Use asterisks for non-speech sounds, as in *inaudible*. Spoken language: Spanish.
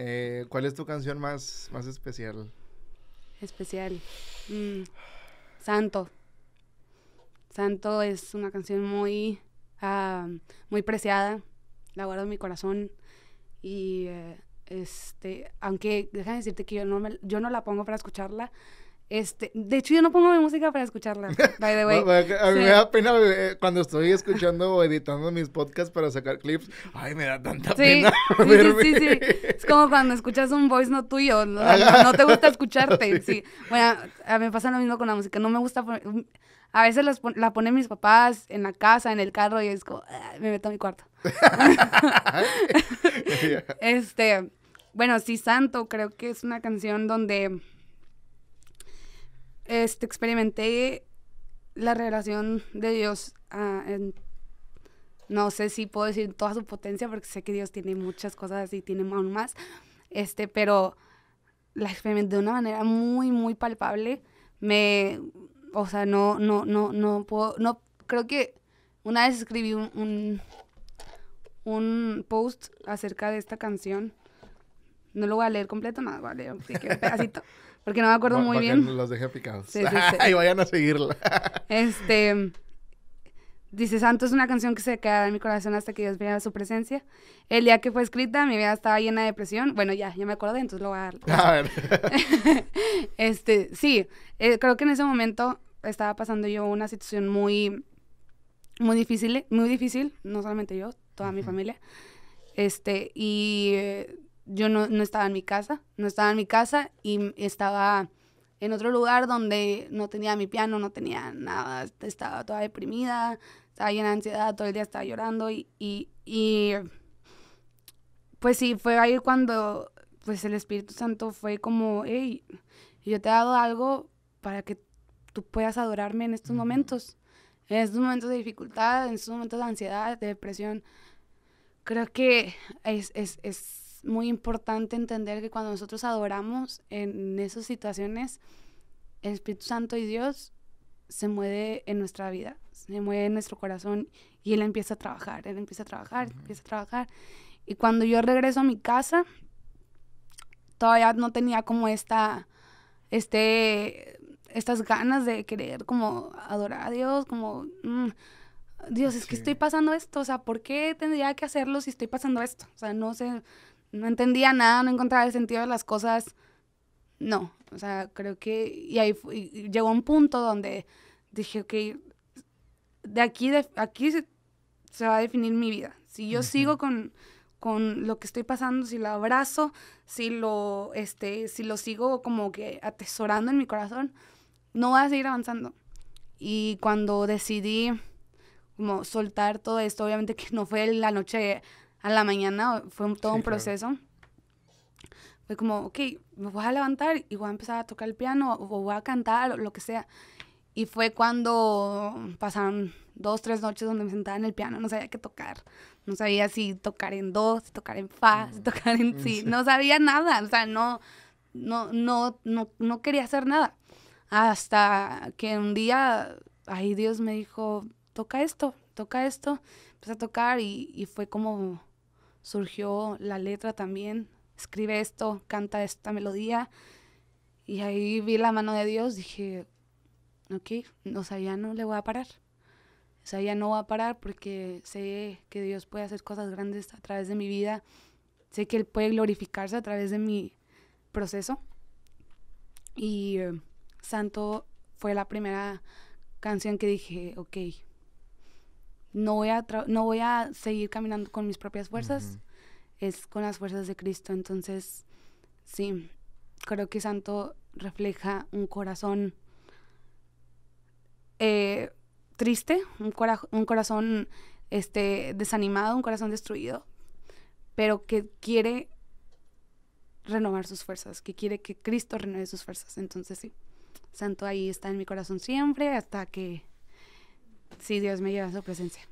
Eh, ¿cuál es tu canción más, más especial? Especial. Mm, Santo. Santo es una canción muy, ah, muy preciada. La guardo en mi corazón. Y eh, este, aunque déjame decirte que yo no me, yo no la pongo para escucharla, este, de hecho, yo no pongo mi música para escucharla, *laughs* by the way. a mí me da pena eh, cuando estoy escuchando o editando mis podcasts para sacar clips. Ay, me da tanta pena. Sí, *laughs* sí, sí, Es como cuando escuchas un voice no tuyo. No, te gusta escucharte. sí. Bueno, a mí me pasa lo mismo con la música. No me gusta. Mm, a veces la ponen mis papás en la casa, en el carro, y es como, ah, me meto a mi cuarto. *laughs* este, bueno, sí, Santo, creo que es una canción donde este, experimenté la revelación de Dios ah, no sé si puedo decir toda su potencia porque sé que Dios tiene muchas cosas y tiene aún más, este, pero la experimenté de una manera muy, muy palpable. Me, o sea, no, no, no, no puedo, no, creo que una vez escribí un, un, post acerca de esta canción. No lo voy a leer completo, nada, vale voy un pedacito. *laughs* porque no me acuerdo muy bien. Los dejé picados. Sí, *laughs* y vayan a seguirla. *laughs* este, dice, Santo es una canción que se queda en mi corazón hasta que Dios vea su presencia. El día que fue escrita, mi vida estaba llena de depresión. Bueno, ya, ya me acordé, entonces lo voy a dar. A ver. *laughs* este, sí, eh, creo que en ese momento estaba pasando yo una situación muy, muy difícil, muy difícil, no solamente yo, toda mi familia. Este, y... Eh, yo no, no, estaba en mi casa, no estaba en mi casa y estaba en otro lugar donde no tenía mi piano, no tenía nada, estaba toda deprimida, estaba llena de ansiedad, todo el día estaba llorando y, y, y pues sí, fue ahí cuando pues el Espíritu Santo fue como, hey, yo te he dado algo para que tú puedas adorarme en estos momentos, en estos momentos de dificultad, en estos momentos de ansiedad, de depresión. Creo que es, es muy importante entender que cuando nosotros adoramos en esas situaciones, el Espíritu Santo y Dios se mueve en nuestra vida, se mueve en nuestro corazón y Él empieza a trabajar, Él empieza a trabajar, empieza a trabajar. Y cuando yo regreso a mi casa, todavía no tenía como esta, este, estas ganas de querer como adorar a Dios, como, mm, Dios, es que estoy pasando esto, o sea, ¿por qué tendría que hacerlo si estoy pasando esto? O sea, no sé, no entendía nada, no encontraba el sentido de las cosas. No, o sea, creo que... Y ahí llegó un punto donde dije, ok, de aquí, de, aquí se, va a definir mi vida. Si yo sigo con, lo que estoy pasando, si lo abrazo, si lo, este, si lo sigo como que atesorando en mi corazón, no voy a seguir avanzando. Y cuando decidí como soltar todo esto, obviamente que no fue la noche a la mañana fue todo un proceso. Fue como, ok, me voy a levantar y voy a empezar a tocar el piano o, voy a cantar, o lo que sea. Y fue cuando pasaron dos, tres noches donde me sentaba en el piano, no sabía qué tocar. No sabía si tocar en do, si tocar en fa, si mm. tocar en si. *laughs* Sí. No sabía nada, o sea, no, no, no, no, no quería hacer nada. Hasta que un día, ahí Dios me dijo, toca esto, toca esto. Empecé a tocar y, y fue como surgió la letra también, escribe esto, canta esta melodía. Y ahí vi la mano de Dios, dije, ok, o sea, ya no le voy a parar. O sea, ya no voy a parar porque sé que Dios puede hacer cosas grandes a través de mi vida. Sé que Él puede glorificarse a través de mi proceso. Y eh, Santo fue la primera canción que dije, ok, no voy a, no voy a seguir caminando con mis propias fuerzas, es con las fuerzas de Cristo. Entonces, sí, creo que Santo refleja un corazón eh, triste, un, un corazón este, desanimado, un corazón destruido, pero que quiere renovar sus fuerzas, que quiere que Cristo renueve sus fuerzas. Entonces, sí, Santo ahí está en mi corazón siempre hasta que Sí, Dios me lleva su presencia.